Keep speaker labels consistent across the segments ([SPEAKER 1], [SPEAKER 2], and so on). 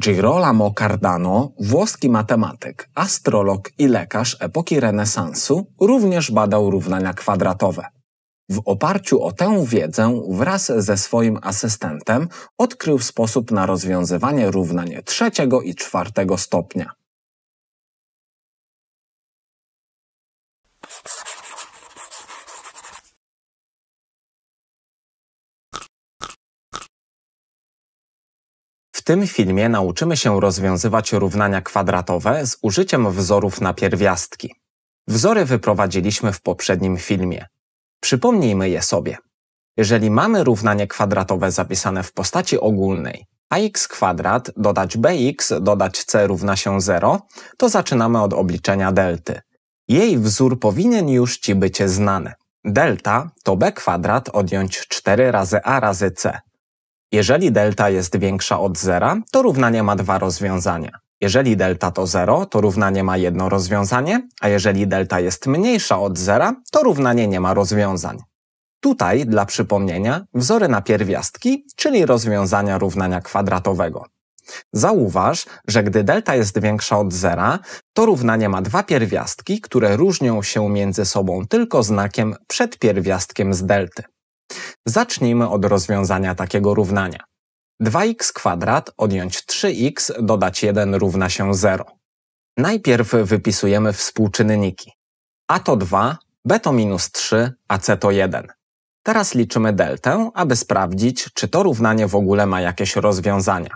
[SPEAKER 1] Girolamo Cardano, włoski matematyk, astrolog i lekarz epoki renesansu, również badał równania kwadratowe. W oparciu o tę wiedzę wraz ze swoim asystentem odkrył sposób na rozwiązywanie równań trzeciego i czwartego stopnia. tym filmie nauczymy się rozwiązywać równania kwadratowe z użyciem wzorów na pierwiastki. Wzory wyprowadziliśmy w poprzednim filmie. Przypomnijmy je sobie. Jeżeli mamy równanie kwadratowe zapisane w postaci ogólnej, ax kwadrat dodać bx dodać c równa się 0, to zaczynamy od obliczenia delty. Jej wzór powinien już Ci być znany. Delta to b kwadrat odjąć 4 razy a razy c. Jeżeli delta jest większa od zera, to równanie ma dwa rozwiązania. Jeżeli delta to 0, to równanie ma jedno rozwiązanie, a jeżeli delta jest mniejsza od zera, to równanie nie ma rozwiązań. Tutaj, dla przypomnienia, wzory na pierwiastki, czyli rozwiązania równania kwadratowego. Zauważ, że gdy delta jest większa od zera, to równanie ma dwa pierwiastki, które różnią się między sobą tylko znakiem przed pierwiastkiem z delty. Zacznijmy od rozwiązania takiego równania. 2x kwadrat odjąć 3x dodać 1 równa się 0. Najpierw wypisujemy współczynniki. A to 2, B to minus 3, a C to 1. Teraz liczymy deltę, aby sprawdzić, czy to równanie w ogóle ma jakieś rozwiązania.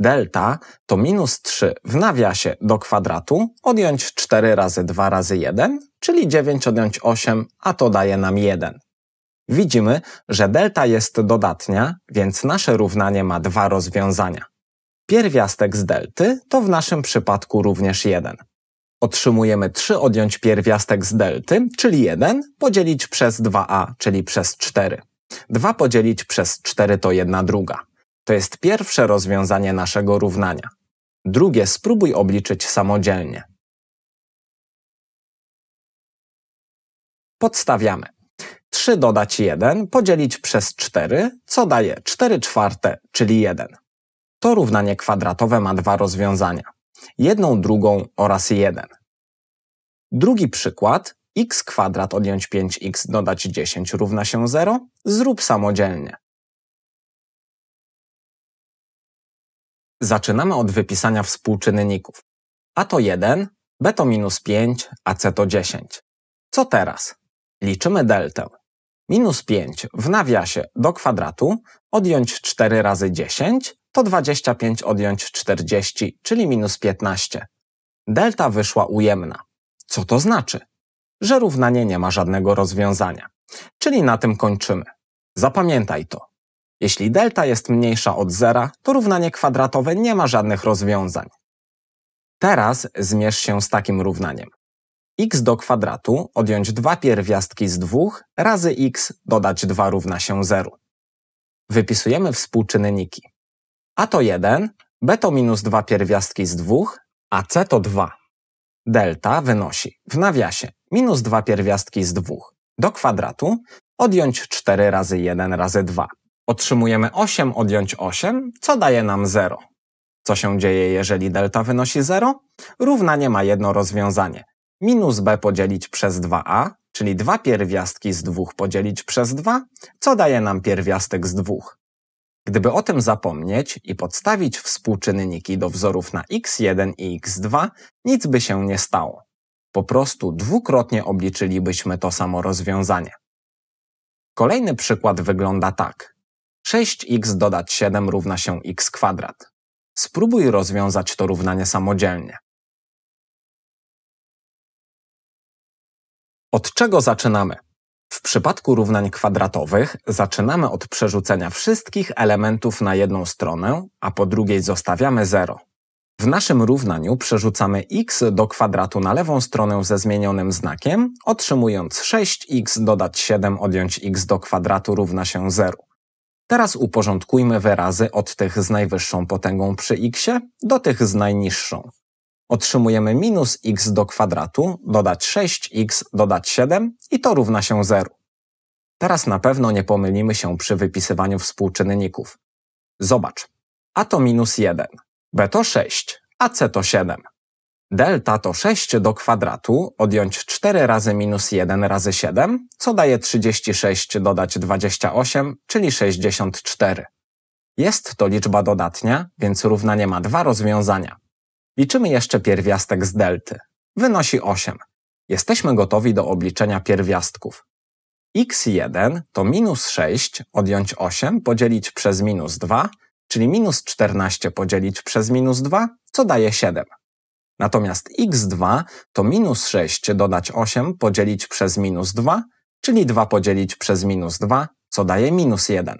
[SPEAKER 1] Delta to minus 3 w nawiasie do kwadratu odjąć 4 razy 2 razy 1, czyli 9 odjąć 8, a to daje nam 1 widzimy, że delta jest dodatnia, więc nasze równanie ma dwa rozwiązania. Pierwiastek z delty to w naszym przypadku również 1. Otrzymujemy 3 odjąć pierwiastek z delty, czyli 1, podzielić przez 2a, czyli przez 4. 2 podzielić przez 4 to 1 druga. To jest pierwsze rozwiązanie naszego równania. Drugie spróbuj obliczyć samodzielnie. Podstawiamy. 3 dodać 1 podzielić przez 4, co daje 4 czwarte, czyli 1. To równanie kwadratowe ma dwa rozwiązania. Jedną drugą oraz 1. Drugi przykład. x kwadrat odjąć 5x dodać 10 równa się 0. Zrób samodzielnie. Zaczynamy od wypisania współczynników. A to 1, B to minus 5, a C to 10. Co teraz? Liczymy deltę. Minus 5 w nawiasie do kwadratu odjąć 4 razy 10 to 25 odjąć 40, czyli minus 15. Delta wyszła ujemna. Co to znaczy? Że równanie nie ma żadnego rozwiązania. Czyli na tym kończymy. Zapamiętaj to. Jeśli delta jest mniejsza od zera, to równanie kwadratowe nie ma żadnych rozwiązań. Teraz zmierz się z takim równaniem x do kwadratu odjąć dwa pierwiastki z 2 razy x dodać 2 równa się 0. Wypisujemy współczynniki. A to 1, b to minus 2 pierwiastki z 2, a c to 2. Delta wynosi w nawiasie minus 2 pierwiastki z 2 do kwadratu odjąć 4 razy 1 razy 2. Otrzymujemy 8 odjąć 8, co daje nam 0. Co się dzieje, jeżeli delta wynosi 0? Równanie ma jedno rozwiązanie minus b podzielić przez 2a, czyli dwa pierwiastki z dwóch podzielić przez 2, co daje nam pierwiastek z dwóch? Gdyby o tym zapomnieć i podstawić współczynniki do wzorów na x1 i x2, nic by się nie stało. Po prostu dwukrotnie obliczylibyśmy to samo rozwiązanie. Kolejny przykład wygląda tak. 6x dodać 7 równa się x kwadrat. Spróbuj rozwiązać to równanie samodzielnie. Od czego zaczynamy? W przypadku równań kwadratowych zaczynamy od przerzucenia wszystkich elementów na jedną stronę, a po drugiej zostawiamy 0. W naszym równaniu przerzucamy x do kwadratu na lewą stronę ze zmienionym znakiem, otrzymując 6x dodać 7 odjąć x do kwadratu równa się 0. Teraz uporządkujmy wyrazy od tych z najwyższą potęgą przy x do tych z najniższą. Otrzymujemy minus x do kwadratu, dodać 6x, dodać 7 i to równa się 0. Teraz na pewno nie pomylimy się przy wypisywaniu współczynników. Zobacz. A to minus 1, b to 6, a c to 7. Delta to 6 do kwadratu, odjąć 4 razy minus 1 razy 7, co daje 36 dodać 28, czyli 64. Jest to liczba dodatnia, więc równanie ma dwa rozwiązania. Liczymy jeszcze pierwiastek z delty. Wynosi 8. Jesteśmy gotowi do obliczenia pierwiastków. x1 to minus 6 odjąć 8 podzielić przez minus 2, czyli minus 14 podzielić przez minus 2, co daje 7. Natomiast x2 to minus 6 dodać 8 podzielić przez minus 2, czyli 2 podzielić przez minus 2, co daje minus 1.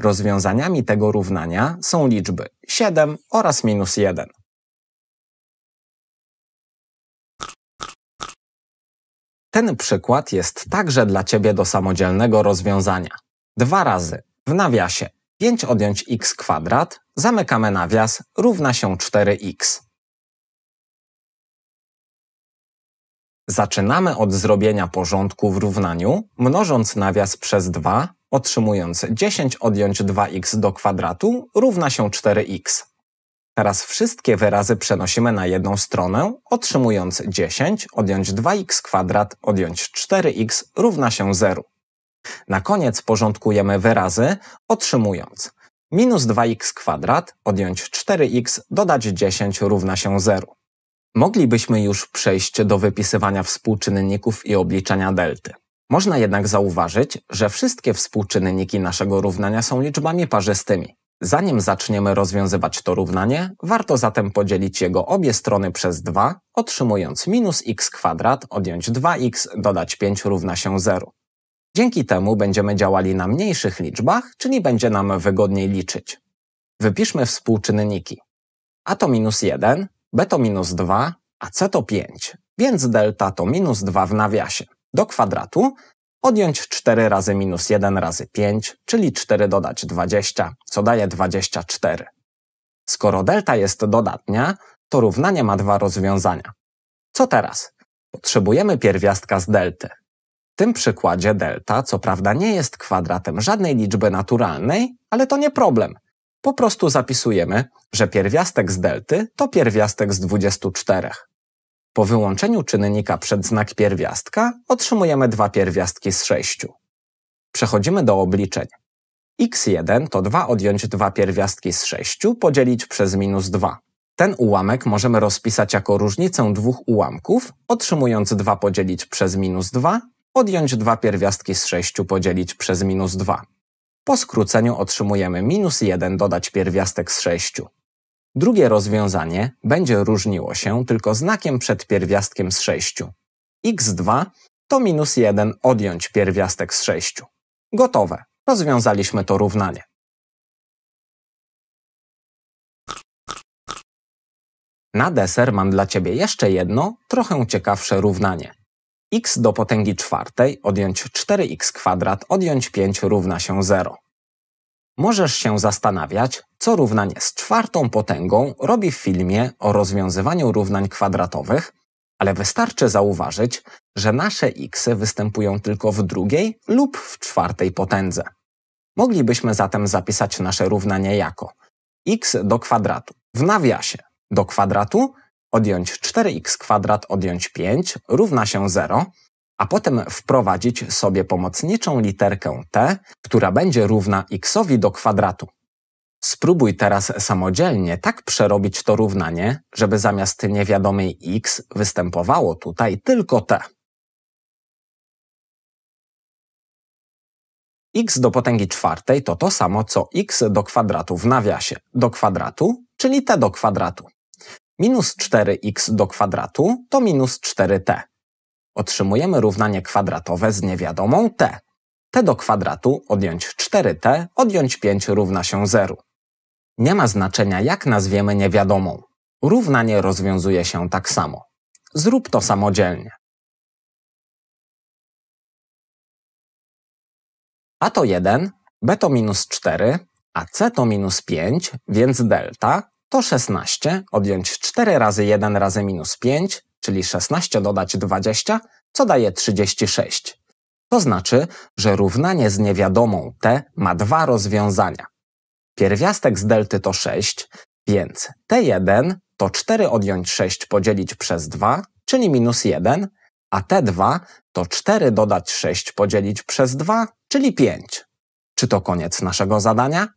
[SPEAKER 1] Rozwiązaniami tego równania są liczby 7 oraz minus 1. Ten przykład jest także dla Ciebie do samodzielnego rozwiązania. Dwa razy w nawiasie 5 odjąć x kwadrat, zamykamy nawias, równa się 4x. Zaczynamy od zrobienia porządku w równaniu, mnożąc nawias przez 2, otrzymując 10 odjąć 2x do kwadratu równa się 4x. Teraz wszystkie wyrazy przenosimy na jedną stronę, otrzymując 10, odjąć 2x kwadrat, odjąć 4x równa się 0. Na koniec porządkujemy wyrazy, otrzymując minus 2x kwadrat, odjąć 4x, dodać 10 równa się 0. Moglibyśmy już przejść do wypisywania współczynników i obliczania delty. Można jednak zauważyć, że wszystkie współczynniki naszego równania są liczbami parzystymi. Zanim zaczniemy rozwiązywać to równanie, warto zatem podzielić jego obie strony przez 2, otrzymując minus x kwadrat, odjąć 2x, dodać 5 równa się 0. Dzięki temu będziemy działali na mniejszych liczbach, czyli będzie nam wygodniej liczyć. Wypiszmy współczynniki. A to minus 1, b to minus 2, a c to 5, więc delta to minus 2 w nawiasie do kwadratu, odjąć 4 razy minus 1 razy 5, czyli 4 dodać 20, co daje 24. Skoro delta jest dodatnia, to równanie ma dwa rozwiązania. Co teraz? Potrzebujemy pierwiastka z delty. W tym przykładzie delta co prawda nie jest kwadratem żadnej liczby naturalnej, ale to nie problem. Po prostu zapisujemy, że pierwiastek z delty to pierwiastek z 24. Po wyłączeniu czynnika przed znak pierwiastka otrzymujemy dwa pierwiastki z sześciu. Przechodzimy do obliczeń. x1 to 2 odjąć 2 pierwiastki z 6 podzielić przez minus 2. Ten ułamek możemy rozpisać jako różnicę dwóch ułamków, otrzymując 2 podzielić przez minus 2, odjąć 2 pierwiastki z 6 podzielić przez minus 2. Po skróceniu otrzymujemy minus 1 dodać pierwiastek z 6. Drugie rozwiązanie będzie różniło się tylko znakiem przed pierwiastkiem z 6. x2 to minus 1 odjąć pierwiastek z 6. Gotowe. Rozwiązaliśmy to równanie. Na deser mam dla Ciebie jeszcze jedno, trochę ciekawsze równanie. x do potęgi czwartej odjąć 4x kwadrat odjąć 5 równa się 0. Możesz się zastanawiać, co równanie z czwartą potęgą robi w filmie o rozwiązywaniu równań kwadratowych, ale wystarczy zauważyć, że nasze x występują tylko w drugiej lub w czwartej potędze. Moglibyśmy zatem zapisać nasze równanie jako x do kwadratu w nawiasie do kwadratu odjąć 4x kwadrat odjąć 5 równa się 0, a potem wprowadzić sobie pomocniczą literkę t, która będzie równa xowi do kwadratu. Spróbuj teraz samodzielnie tak przerobić to równanie, żeby zamiast niewiadomej x występowało tutaj tylko t. x do potęgi czwartej to to samo co x do kwadratu w nawiasie do kwadratu, czyli t do kwadratu. Minus 4x do kwadratu to minus 4t Otrzymujemy równanie kwadratowe z niewiadomą t. t do kwadratu odjąć 4t odjąć 5 równa się 0. Nie ma znaczenia jak nazwiemy niewiadomą. Równanie rozwiązuje się tak samo. Zrób to samodzielnie. A to 1, B to minus 4, a C to minus 5, więc delta to 16 odjąć 4 razy 1 razy minus 5 czyli 16 dodać 20, co daje 36. To znaczy, że równanie z niewiadomą t ma dwa rozwiązania. Pierwiastek z delty to 6, więc t1 to 4 odjąć 6 podzielić przez 2, czyli minus 1, a t2 to 4 dodać 6 podzielić przez 2, czyli 5. Czy to koniec naszego zadania?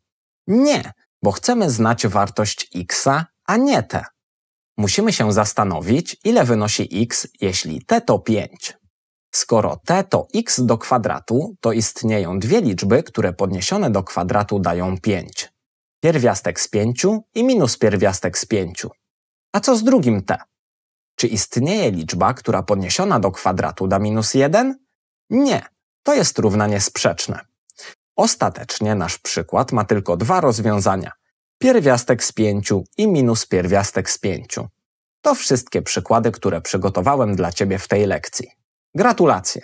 [SPEAKER 1] Nie, bo chcemy znać wartość x, a nie t musimy się zastanowić, ile wynosi x, jeśli t to 5. Skoro t to x do kwadratu, to istnieją dwie liczby, które podniesione do kwadratu dają 5. Pierwiastek z 5 i minus pierwiastek z 5. A co z drugim t? Czy istnieje liczba, która podniesiona do kwadratu da minus 1? Nie, to jest równanie sprzeczne. Ostatecznie nasz przykład ma tylko dwa rozwiązania – pierwiastek z pięciu i minus pierwiastek z pięciu. To wszystkie przykłady, które przygotowałem dla Ciebie w tej lekcji. Gratulacje!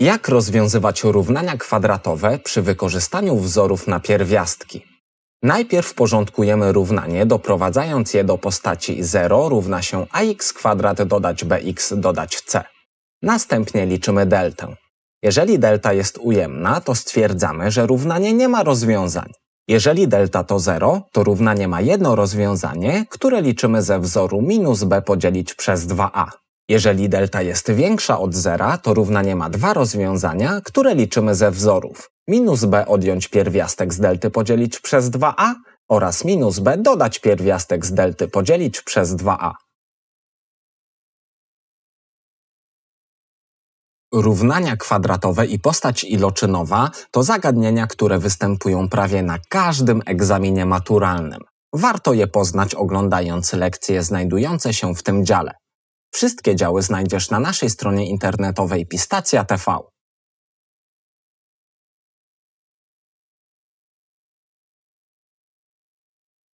[SPEAKER 1] Jak rozwiązywać równania kwadratowe przy wykorzystaniu wzorów na pierwiastki? Najpierw porządkujemy równanie, doprowadzając je do postaci 0 równa się ax kwadrat dodać bx dodać c. Następnie liczymy deltę. Jeżeli delta jest ujemna, to stwierdzamy, że równanie nie ma rozwiązań. Jeżeli delta to 0, to równanie ma jedno rozwiązanie, które liczymy ze wzoru minus b podzielić przez 2a. Jeżeli delta jest większa od zera, to równanie ma dwa rozwiązania, które liczymy ze wzorów. Minus b odjąć pierwiastek z delty podzielić przez 2a oraz minus b dodać pierwiastek z delty podzielić przez 2a. Równania kwadratowe i postać iloczynowa to zagadnienia, które występują prawie na każdym egzaminie maturalnym. Warto je poznać oglądając lekcje znajdujące się w tym dziale. Wszystkie działy znajdziesz na naszej stronie internetowej Pistacja TV.